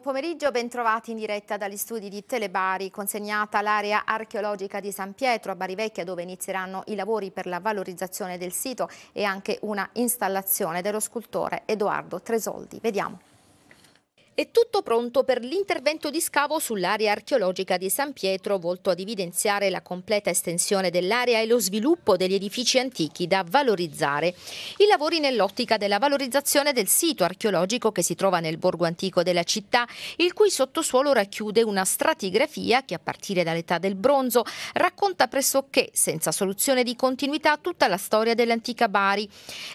buon pomeriggio, bentrovati in diretta dagli studi di Telebari, consegnata l'area archeologica di San Pietro a Bari Vecchia dove inizieranno i lavori per la valorizzazione del sito e anche una installazione dello scultore Edoardo Tresoldi. Vediamo. È tutto pronto per l'intervento di scavo sull'area archeologica di San Pietro, volto ad evidenziare la completa estensione dell'area e lo sviluppo degli edifici antichi da valorizzare. I lavori nell'ottica della valorizzazione del sito archeologico che si trova nel borgo antico della città, il cui sottosuolo racchiude una stratigrafia che a partire dall'età del bronzo racconta pressoché senza soluzione di continuità tutta la storia dell'antica Bari.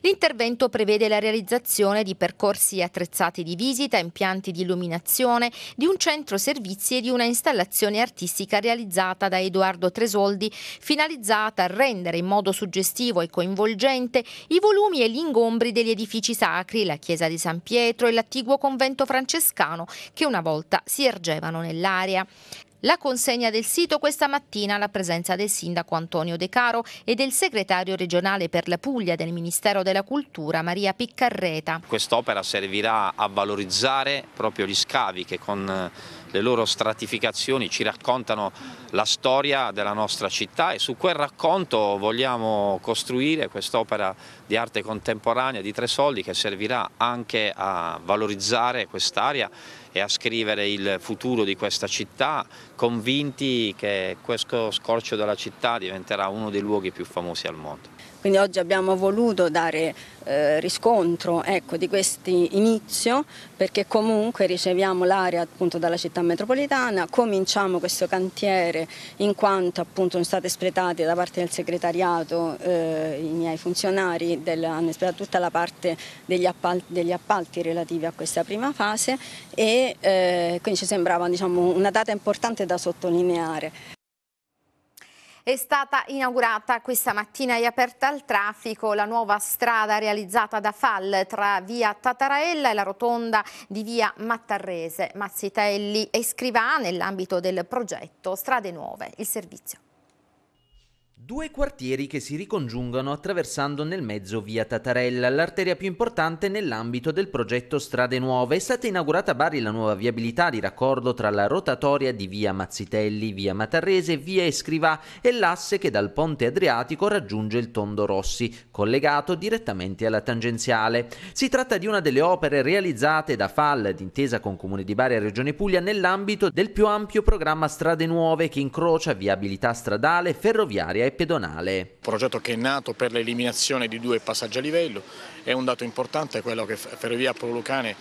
L'intervento prevede la realizzazione di percorsi attrezzati di visita, impianti di illuminazione, di un centro servizi e di una installazione artistica realizzata da Edoardo Tresoldi, finalizzata a rendere in modo suggestivo e coinvolgente i volumi e gli ingombri degli edifici sacri, la chiesa di San Pietro e l'attiguo convento francescano che una volta si ergevano nell'area. La consegna del sito questa mattina alla presenza del sindaco Antonio De Caro e del segretario regionale per la Puglia del Ministero della Cultura Maria Piccarreta. Quest'opera servirà a valorizzare proprio gli scavi che con eh, le loro stratificazioni ci raccontano la storia della nostra città e su quel racconto vogliamo costruire quest'opera di arte contemporanea di Tre Soldi che servirà anche a valorizzare quest'area e a scrivere il futuro di questa città, convinti che questo scorcio della città diventerà uno dei luoghi più famosi al mondo. Quindi oggi abbiamo voluto dare eh, riscontro ecco, di questo inizio perché comunque riceviamo l'area appunto dalla città metropolitana, cominciamo questo cantiere in quanto appunto sono state espletate da parte del segretariato eh, i miei funzionari del, hanno espletato tutta la parte degli appalti, degli appalti, relativi a questa prima fase e eh, quindi ci sembrava diciamo, una data importante da sottolineare. È stata inaugurata questa mattina e aperta al traffico la nuova strada realizzata da FAL tra via Tataraella e la rotonda di via Mattarrese, Mazzitelli e Scrivà nell'ambito del progetto Strade Nuove, il servizio. Due quartieri che si ricongiungono attraversando nel mezzo via Tatarella, l'arteria più importante nell'ambito del progetto Strade Nuove. È stata inaugurata a Bari la nuova viabilità di raccordo tra la rotatoria di via Mazzitelli, via Matarrese, via Escrivà e l'asse che dal ponte Adriatico raggiunge il Tondo Rossi, collegato direttamente alla tangenziale. Si tratta di una delle opere realizzate da FAL, d'intesa con Comune di Bari e Regione Puglia, nell'ambito del più ampio programma Strade Nuove che incrocia viabilità stradale, ferroviaria e pedonale. Progetto che è nato per l'eliminazione di due passaggi a livello, è un dato importante quello che Ferrovia Lucane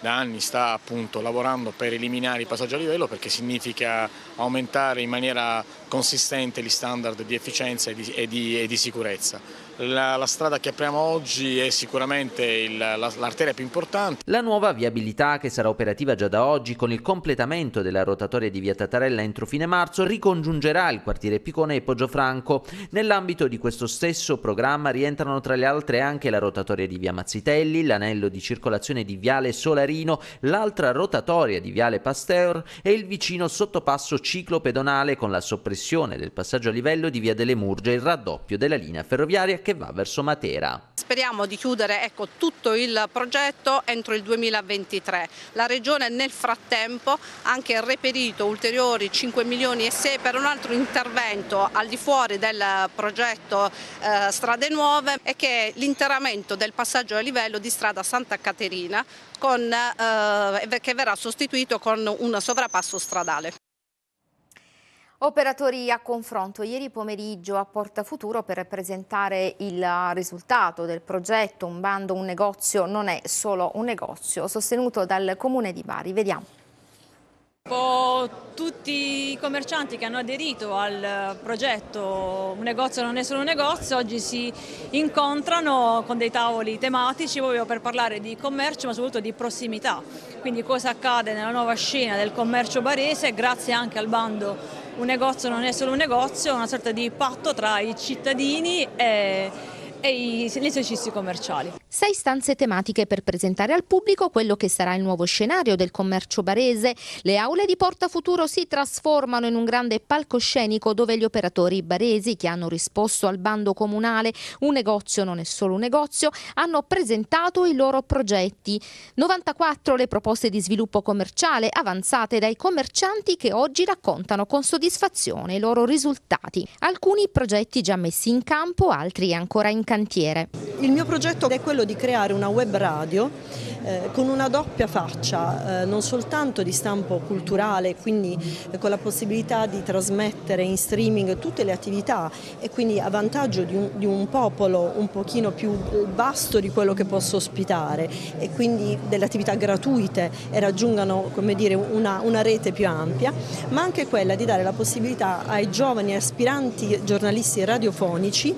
da anni sta appunto lavorando per eliminare i passaggi a livello perché significa aumentare in maniera consistente gli standard di efficienza e di, e di, e di sicurezza. La, la, strada che apriamo oggi è sicuramente l'arteria la, più importante. La nuova viabilità, che sarà operativa già da oggi con il completamento della rotatoria di via Tatarella entro fine marzo, ricongiungerà il quartiere Picone e Poggio Franco. Nell'ambito di questo stesso programma rientrano tra le altre anche la rotatoria di via Mazzitelli, l'anello di circolazione di viale Solarino, l'altra rotatoria di viale Pasteur e il vicino sottopasso ciclo pedonale con la soppressione soppressione del passaggio a livello di Via delle Murge e il raddoppio della linea ferroviaria che va verso Matera. Speriamo di chiudere ecco, tutto il progetto entro il 2023. La Regione nel frattempo ha anche reperito ulteriori 5 milioni e 6 per un altro intervento al di fuori del progetto eh, Strade Nuove e che è l'interamento del passaggio a livello di strada Santa Caterina con, eh, che verrà sostituito con un sovrapasso stradale. Operatori a confronto ieri pomeriggio a Porta Futuro per presentare il risultato del progetto Un bando, un negozio non è solo un negozio, sostenuto dal Comune di Bari. Vediamo. Tutti i commercianti che hanno aderito al progetto Un negozio non è solo un negozio oggi si incontrano con dei tavoli tematici proprio per parlare di commercio ma soprattutto di prossimità, quindi cosa accade nella nuova scena del commercio barese grazie anche al bando un negozio non è solo un negozio, è una sorta di patto tra i cittadini e e gli esercizi commerciali. Sei stanze tematiche per presentare al pubblico quello che sarà il nuovo scenario del commercio barese. Le aule di Porta Futuro si trasformano in un grande palcoscenico dove gli operatori baresi che hanno risposto al bando comunale Un negozio non è solo un negozio hanno presentato i loro progetti. 94 le proposte di sviluppo commerciale avanzate dai commercianti che oggi raccontano con soddisfazione i loro risultati. Alcuni progetti già messi in campo, altri ancora in cantiere. Il mio progetto è quello di creare una web radio eh, con una doppia faccia, eh, non soltanto di stampo culturale, quindi eh, con la possibilità di trasmettere in streaming tutte le attività e quindi a vantaggio di un, di un popolo un pochino più vasto di quello che posso ospitare e quindi delle attività gratuite e raggiungano dire, una, una rete più ampia, ma anche quella di dare la possibilità ai giovani aspiranti giornalisti radiofonici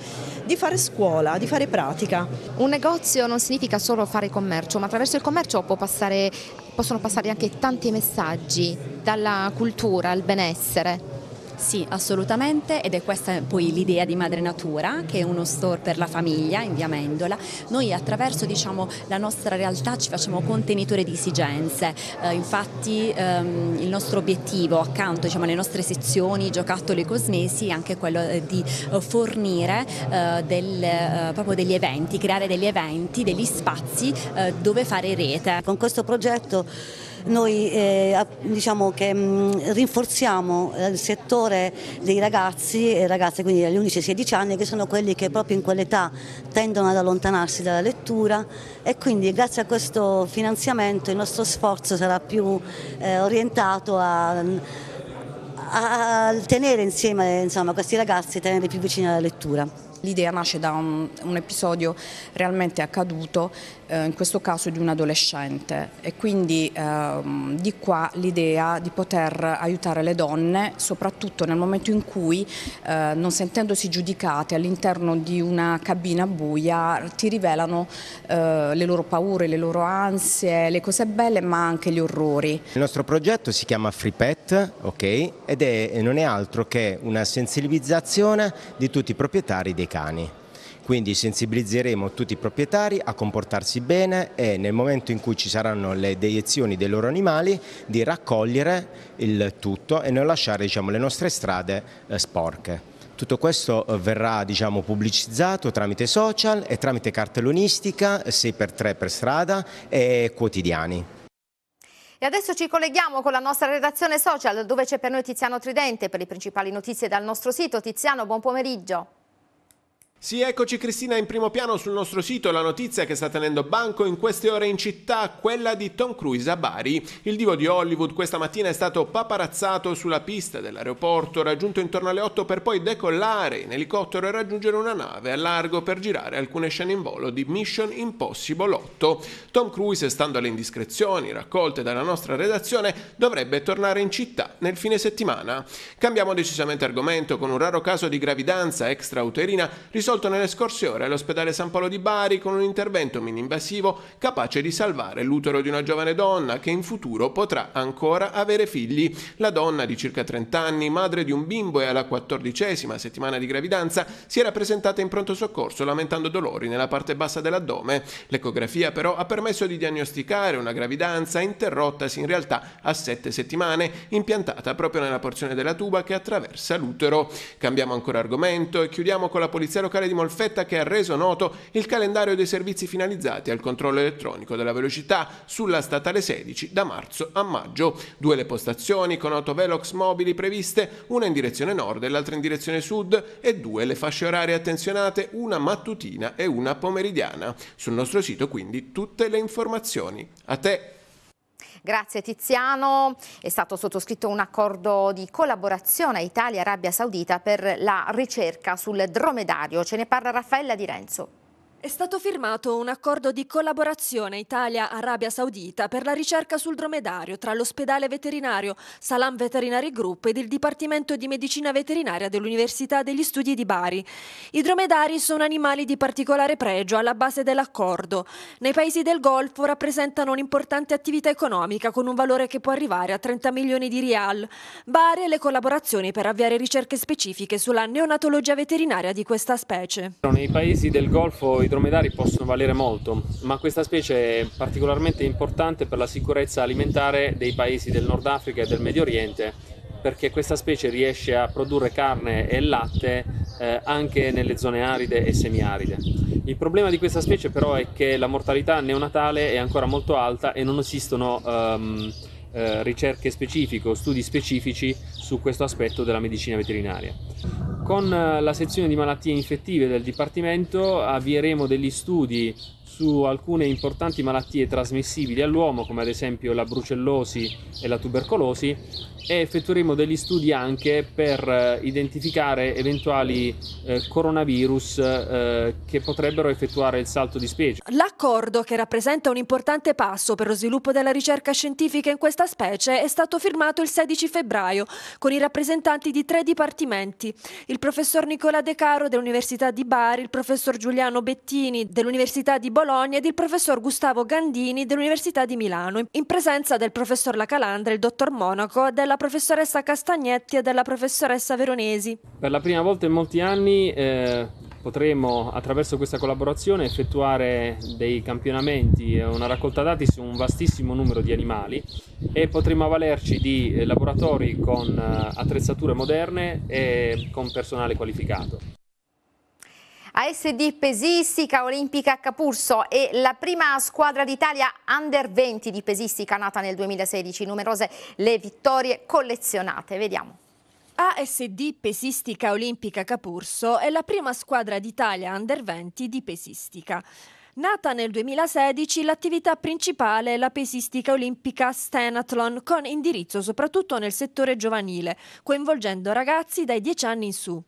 di fare scuola, di fare pratica. Un negozio non significa solo fare commercio, ma attraverso il commercio passare, possono passare anche tanti messaggi, dalla cultura al benessere. Sì, assolutamente ed è questa poi l'idea di Madre Natura che è uno store per la famiglia in via Mendola. Noi attraverso diciamo, la nostra realtà ci facciamo contenitore di esigenze, eh, infatti ehm, il nostro obiettivo accanto diciamo, alle nostre sezioni, giocattoli e cosmesi è anche quello eh, di eh, fornire eh, del, eh, proprio degli eventi, creare degli eventi, degli spazi eh, dove fare rete. Con questo progetto noi eh, diciamo che mh, mm, rinforziamo eh, il settore dei ragazzi e ragazze, quindi dagli 11 ai 16 anni, che sono quelli che proprio in quell'età tendono ad allontanarsi dalla lettura e quindi grazie a questo finanziamento il nostro sforzo sarà più eh, orientato a a tenere insieme insomma, questi ragazzi, e tenere più vicini alla lettura. L'idea nasce da un, un, episodio realmente accaduto eh, in questo caso di un adolescente e quindi ehm, di qua l'idea di poter aiutare le donne soprattutto nel momento in cui eh, non sentendosi giudicate all'interno di una cabina buia ti rivelano eh, le loro paure, le loro ansie, le cose belle ma anche gli orrori. Il nostro progetto si chiama Free Pet okay, ed è, non è altro che una sensibilizzazione di tutti i proprietari dei cani quindi sensibilizzeremo tutti i proprietari a comportarsi bene e nel momento in cui ci saranno le deiezioni dei loro animali di raccogliere il tutto e non lasciare diciamo, le nostre strade eh, sporche. Tutto questo eh, verrà diciamo, pubblicizzato tramite social e tramite cartellonistica 6x3 per strada e quotidiani. E adesso ci colleghiamo con la nostra redazione social dove c'è per noi Tiziano Tridente per le principali notizie dal nostro sito. Tiziano, buon pomeriggio. Sì, eccoci Cristina in primo piano sul nostro sito, la notizia che sta tenendo banco in queste ore in città, quella di Tom Cruise a Bari. Il divo di Hollywood questa mattina è stato paparazzato sulla pista dell'aeroporto, raggiunto intorno alle 8 per poi decollare in elicottero e raggiungere una nave a largo per girare alcune scene in volo di Mission Impossible 8. Tom Cruise, stando alle indiscrezioni raccolte dalla nostra redazione, dovrebbe tornare in città nel fine settimana. Cambiamo decisamente argomento con un raro caso di gravidanza extrauterina risolto risolto nelle scorse ore all'ospedale San Paolo di Bari con un intervento mini-invasivo capace di salvare l'utero di una giovane donna che in futuro potrà ancora avere figli. La donna di circa 30 anni, madre di un bimbo e alla quattordicesima settimana di gravidanza, si era presentata in pronto soccorso lamentando dolori nella parte bassa dell'addome. L'ecografia però ha permesso di diagnosticare una gravidanza interrottasi in realtà a sette settimane, impiantata proprio nella porzione della tuba che attraversa l'utero. Cambiamo ancora argomento e chiudiamo con la polizia locale locale di Molfetta che ha reso noto il calendario dei servizi finalizzati al controllo elettronico della velocità sulla statale 16 da marzo a maggio. Due le postazioni con velox mobili previste, una in direzione nord e l'altra in direzione sud e due le fasce orarie attenzionate, una mattutina e una pomeridiana. Sul nostro sito quindi tutte le informazioni. A te! Grazie Tiziano, è stato sottoscritto un accordo di collaborazione Italia-Arabia Saudita per la ricerca sul dromedario. Ce ne parla Raffaella Di Renzo. È stato firmato un accordo di collaborazione Italia-Arabia Saudita per la ricerca sul dromedario tra l'ospedale veterinario Salam Veterinary Group ed il Dipartimento di Medicina Veterinaria dell'Università degli Studi di Bari. I dromedari sono animali di particolare pregio alla base dell'accordo. Nei paesi del Golfo rappresentano un'importante attività economica con un valore che può arrivare a 30 milioni di rial. Bari e le collaborazioni per avviare ricerche specifiche sulla neonatologia veterinaria di questa specie. Nei paesi del Golfo dromedari possono valere molto, ma questa specie è particolarmente importante per la sicurezza alimentare dei paesi del Nord Africa e del Medio Oriente, perché questa specie riesce a produrre carne e latte eh, anche nelle zone aride e semiaride. Il problema di questa specie però è che la mortalità neonatale è ancora molto alta e non esistono ehm, eh, ricerche specifiche o studi specifici su questo aspetto della medicina veterinaria. Con eh, la sezione di malattie infettive del Dipartimento avvieremo degli studi su alcune importanti malattie trasmissibili all'uomo, come ad esempio la brucellosi e la tubercolosi, e effettueremo degli studi anche per eh, identificare eventuali eh, coronavirus eh, che potrebbero effettuare il salto di specie. L'accordo, che rappresenta un importante passo per lo sviluppo della ricerca scientifica in questa specie, è stato firmato il 16 febbraio con i rappresentanti di tre dipartimenti, il professor Nicola De Caro dell'Università di Bari, il professor Giuliano Bettini dell'Università di Bologna, Bologna ed il professor Gustavo Gandini dell'Università di Milano, in presenza del professor La Calandra, il dottor Monaco, della professoressa Castagnetti e della professoressa Veronesi. Per la prima volta in molti anni eh, potremo, attraverso questa collaborazione, effettuare dei campionamenti e una raccolta dati su un vastissimo numero di animali e potremo avvalerci di eh, laboratori con eh, attrezzature moderne e con personale qualificato. ASD Pesistica Olimpica Capurso è la prima squadra d'Italia under 20 di pesistica nata nel 2016, numerose le vittorie collezionate. Vediamo. ASD Pesistica Olimpica Capurso è la prima squadra d'Italia under 20 di pesistica. Nata nel 2016, l'attività principale è la pesistica olimpica Stenathlon, con indirizzo soprattutto nel settore giovanile, coinvolgendo ragazzi dai 10 anni in su.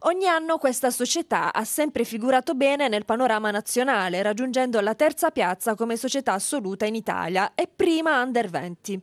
Ogni anno questa società ha sempre figurato bene nel panorama nazionale, raggiungendo la terza piazza come società assoluta in Italia e prima under 20.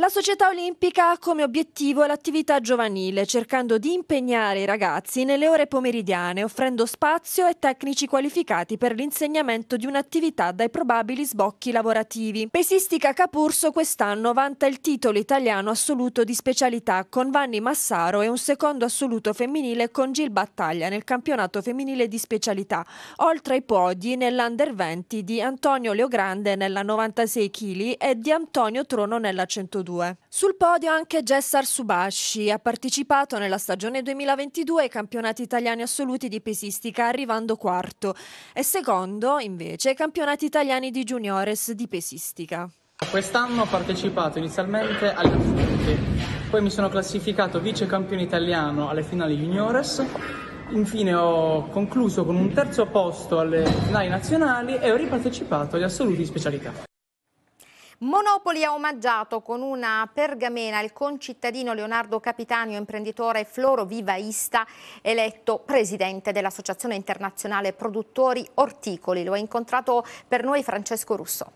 La società olimpica ha come obiettivo l'attività giovanile, cercando di impegnare i ragazzi nelle ore pomeridiane, offrendo spazio e tecnici qualificati per l'insegnamento di un'attività dai probabili sbocchi lavorativi. Pesistica Capurso quest'anno vanta il titolo italiano assoluto di specialità con Vanni Massaro e un secondo assoluto femminile con Gil Battaglia nel campionato femminile di specialità, oltre ai podi nell'Under 20 di Antonio Leogrande nella 96 kg e di Antonio Trono nella 102. 2022. Sul podio anche Jessar Subashi ha partecipato nella stagione 2022 ai campionati italiani assoluti di pesistica arrivando quarto e secondo invece ai campionati italiani di juniores di pesistica. Quest'anno ho partecipato inizialmente agli assoluti, poi mi sono classificato vice campione italiano alle finali juniores Infine ho concluso con un terzo posto alle finali nazionali e ho ripartecipato agli assoluti specialità. Monopoli ha omaggiato con una pergamena il concittadino Leonardo Capitanio, imprenditore florovivaista, eletto presidente dell'Associazione Internazionale Produttori Orticoli. Lo ha incontrato per noi Francesco Russo.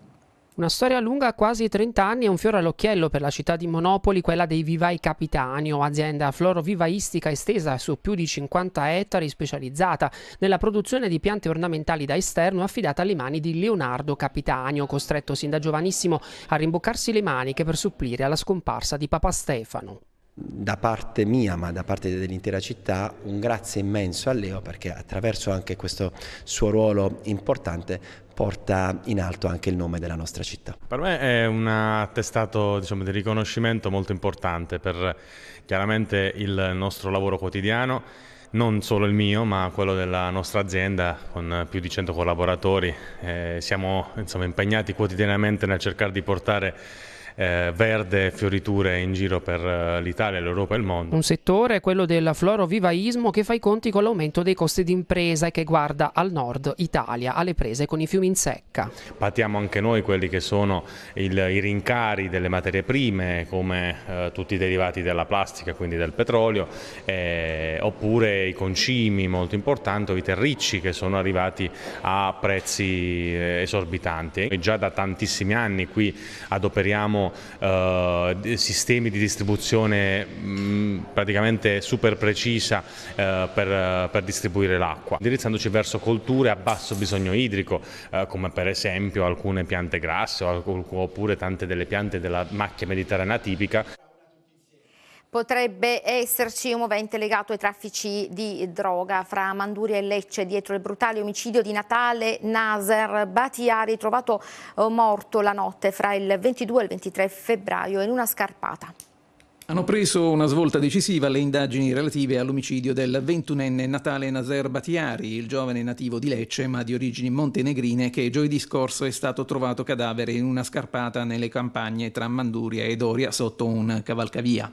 Una storia lunga quasi 30 anni è un fiore all'occhiello per la città di Monopoli, quella dei Vivai Capitanio, azienda florovivaistica estesa su più di 50 ettari specializzata nella produzione di piante ornamentali da esterno affidata alle mani di Leonardo Capitanio, costretto sin da giovanissimo a rimboccarsi le maniche per supplire alla scomparsa di Papa Stefano da parte mia, ma da parte dell'intera città, un grazie immenso a Leo perché attraverso anche questo suo ruolo importante porta in alto anche il nome della nostra città. Per me è un attestato diciamo, di riconoscimento molto importante per chiaramente il nostro lavoro quotidiano, non solo il mio ma quello della nostra azienda con più di 100 collaboratori. Eh, siamo insomma, impegnati quotidianamente nel cercare di portare eh, verde fioriture in giro per eh, l'Italia, l'Europa e il mondo. Un settore, quello del florovivaismo, che fa i conti con l'aumento dei costi d'impresa e che guarda al nord Italia, alle prese con i fiumi in secca. Patiamo anche noi quelli che sono il, i rincari delle materie prime, come eh, tutti i derivati della plastica, quindi del petrolio, eh, oppure i concimi, molto importanti, i terricci che sono arrivati a prezzi eh, esorbitanti. E già da tantissimi anni qui adoperiamo eh, sistemi di distribuzione mh, praticamente super precisa eh, per, per, distribuire l'acqua, indirizzandoci verso colture a basso bisogno idrico, eh, come per esempio alcune piante grasse oppure tante delle piante della macchia mediterranea tipica. Potrebbe esserci un movente legato ai traffici di droga fra Manduria e Lecce dietro il brutale omicidio di Natale Naser Batiari trovato eh, morto la notte fra il 22 e il 23 febbraio in una scarpata. Hanno preso una svolta decisiva le indagini relative all'omicidio del 21enne Natale Nazer Batiari, il giovane nativo di Lecce ma di origini montenegrine che giovedì scorso è stato trovato cadavere in una scarpata nelle campagne tra Manduria e Doria sotto un cavalcavia.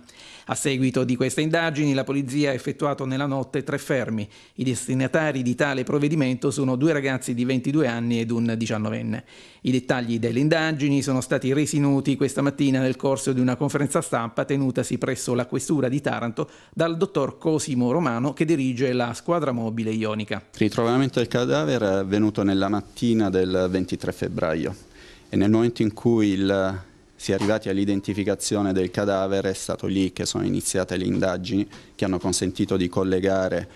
A seguito di queste indagini la polizia ha effettuato nella notte tre fermi. I destinatari di tale provvedimento sono due ragazzi di 22 anni ed un 19enne. I dettagli delle indagini sono stati resi noti questa mattina nel corso di una conferenza stampa tenuta svoltasi presso la questura di Taranto dal dottor Cosimo Romano che dirige la squadra mobile ionica. Il ritrovamento del cadavere è avvenuto nella mattina del 23 febbraio e nel momento in cui il, si è arrivati all'identificazione del cadavere è stato lì che sono iniziate le indagini che hanno consentito di collegare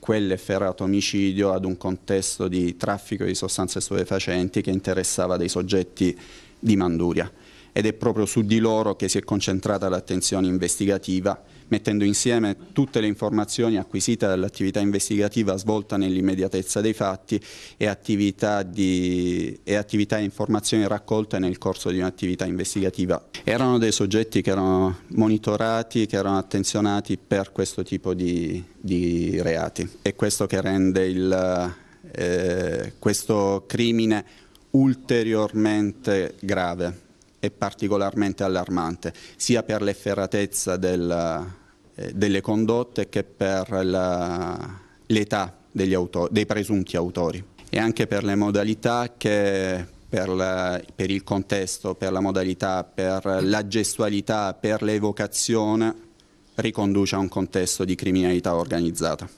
quell'efferato omicidio ad un contesto di traffico di sostanze stupefacenti che interessava dei soggetti di Manduria ed è proprio su di loro che si è concentrata l'attenzione investigativa, mettendo insieme tutte le informazioni acquisite dall'attività investigativa svolta nell'immediatezza dei fatti e attività, di, e attività, e informazioni raccolte nel corso di un'attività investigativa. Erano dei soggetti che erano monitorati, che erano attenzionati per questo tipo di, di reati. È questo che rende il, eh, questo crimine ulteriormente grave è particolarmente allarmante, sia per l'efferatezza eh, delle condotte che per l'età dei presunti autori e anche per le modalità che per, la, per, il contesto, per la modalità, per la gestualità, per l'evocazione, riconduce a un contesto di criminalità organizzata.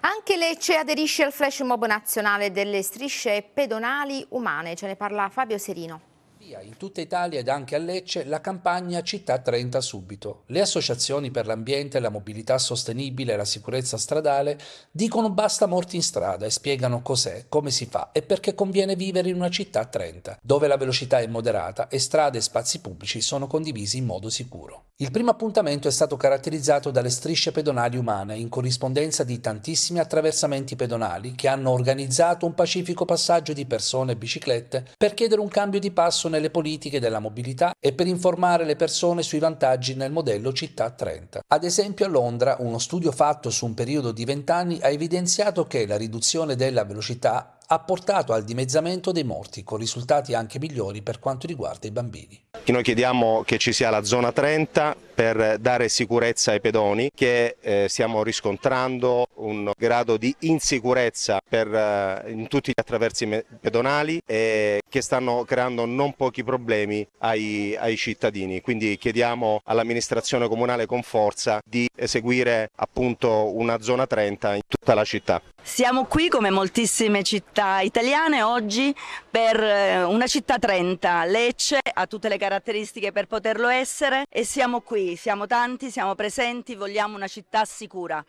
Anche Lecce aderisce al flash mob nazionale delle strisce pedonali umane, ce ne parla Fabio Serino. Via in tutta Italia ed anche a Lecce la campagna Città 30 subito. Le associazioni per l'ambiente, la mobilità sostenibile e la sicurezza stradale dicono basta morti in strada e spiegano cos'è, come si fa e perché conviene vivere in una città 30, dove la velocità è moderata e strade e spazi pubblici sono condivisi in modo sicuro. Il primo appuntamento è stato caratterizzato dalle strisce pedonali umane in corrispondenza di tantissimi attraversamenti pedonali che hanno organizzato un pacifico passaggio di persone e biciclette per chiedere un cambio di passo nelle politiche della mobilità e per informare le persone sui vantaggi nel modello Città 30. Ad esempio a Londra uno studio fatto su un periodo di 20 anni ha evidenziato che la riduzione della velocità ha portato al dimezzamento dei morti, con risultati anche migliori per quanto riguarda i bambini. Noi chiediamo che ci sia la zona 30 per dare sicurezza ai pedoni che eh, stiamo riscontrando un grado di insicurezza per, eh, in tutti gli attraversi pedonali e che stanno creando non pochi problemi ai, ai cittadini. Quindi chiediamo all'amministrazione comunale con forza di eseguire appunto una zona 30 in tutta la città. Siamo qui come moltissime città italiane oggi per eh, una città 30, Lecce ha tutte le caratteristiche per poterlo essere e siamo qui siamo tanti, siamo presenti, vogliamo una città sicura.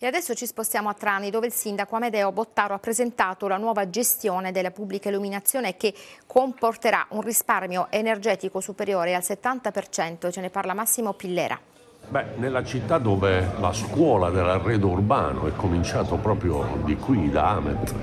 E adesso ci spostiamo a Trani, dove il sindaco Amedeo Bottaro ha presentato la nuova gestione della pubblica illuminazione che comporterà un risparmio energetico superiore al 70%. Ce ne parla Massimo Pillera. Beh, nella città dove la scuola dell'arredo urbano è cominciato proprio di qui, da Amet.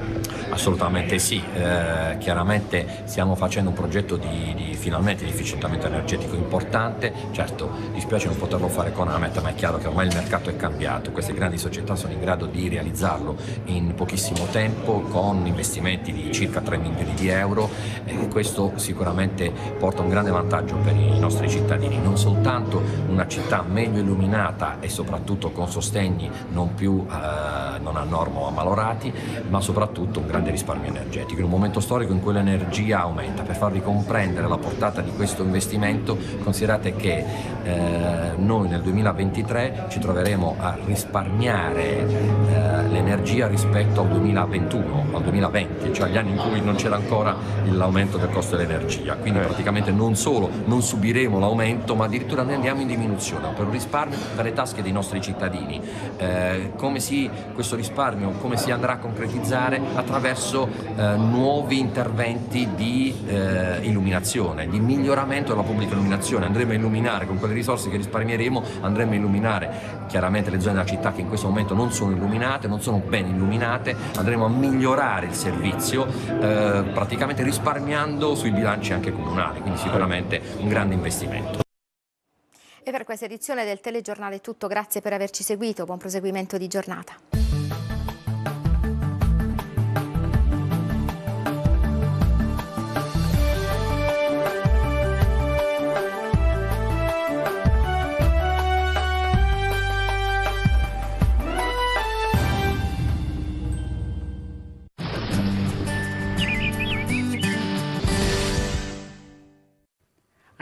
Assolutamente sì, eh, chiaramente stiamo facendo un progetto di, di, finalmente di efficientamento energetico importante, certo dispiace non poterlo fare con Amet, ma è chiaro che ormai il mercato è cambiato, queste grandi società sono in grado di realizzarlo in pochissimo tempo con investimenti di circa 3 milioni di euro e questo sicuramente porta un grande vantaggio per i nostri cittadini, non soltanto una città meglio più illuminata e soprattutto con sostegni non più eh, non a norma o a malorati, ma soprattutto un grande risparmio energetico. In un momento storico in cui l'energia aumenta, per farvi comprendere la portata di questo investimento, considerate che eh, noi nel 2023 ci troveremo a risparmiare eh, l'energia rispetto al 2021, al 2020, cioè agli anni in cui non c'era ancora l'aumento del costo dell'energia. Quindi eh. praticamente non solo non subiremo l'aumento, ma addirittura ne andiamo in diminuzione per un risparmio per le tasche dei nostri cittadini. Eh, come si, questo risparmio come si andrà a concretizzare? Attraverso eh, nuovi interventi di eh, illuminazione, di miglioramento della pubblica illuminazione. Andremo a illuminare con quelle risorse che risparmieremo, andremo a illuminare chiaramente le zone della città che in questo momento non sono illuminate, non sono ben illuminate, andremo a migliorare il servizio eh, praticamente risparmiando sui bilanci anche comunali, quindi sicuramente un grande investimento. E per questa edizione del telegiornale è tutto, grazie per averci seguito, buon proseguimento di giornata.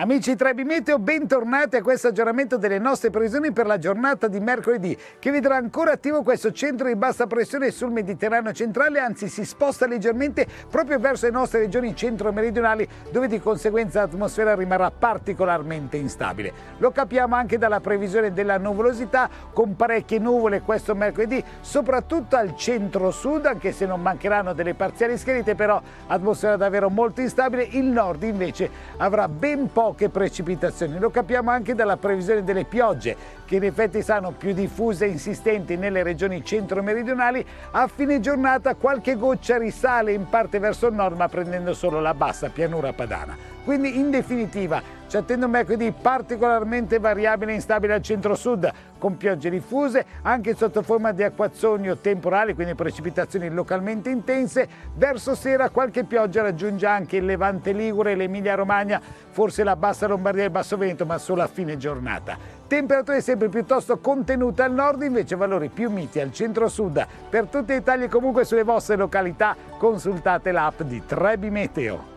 Amici Trebi Meteo, bentornati a questo aggiornamento delle nostre previsioni per la giornata di mercoledì, che vedrà ancora attivo questo centro di bassa pressione sul Mediterraneo centrale, anzi si sposta leggermente proprio verso le nostre regioni centro-meridionali, dove di conseguenza l'atmosfera rimarrà particolarmente instabile. Lo capiamo anche dalla previsione della nuvolosità, con parecchie nuvole questo mercoledì, soprattutto al centro-sud, anche se non mancheranno delle parziali scherite, però atmosfera davvero molto instabile, il nord invece avrà ben poco poche precipitazioni. Lo capiamo anche dalla previsione delle piogge, che in effetti saranno più diffuse e insistenti nelle regioni centro-meridionali. A fine giornata qualche goccia risale in parte verso il nord, ma prendendo solo la bassa pianura padana. Quindi in definitiva ci attende un mercoledì particolarmente variabile e instabile al centro-sud, con piogge diffuse, anche sotto forma di acquazzoni o temporali, quindi precipitazioni localmente intense. Verso sera qualche pioggia raggiunge anche il Levante Ligure, l'Emilia Romagna, forse la bassa Lombardia e il Basso Veneto, ma solo a fine giornata. Temperature sempre piuttosto contenute al nord, invece valori più miti al centro-sud. Per tutti i tagli comunque sulle vostre località consultate l'app di Trebi Meteo.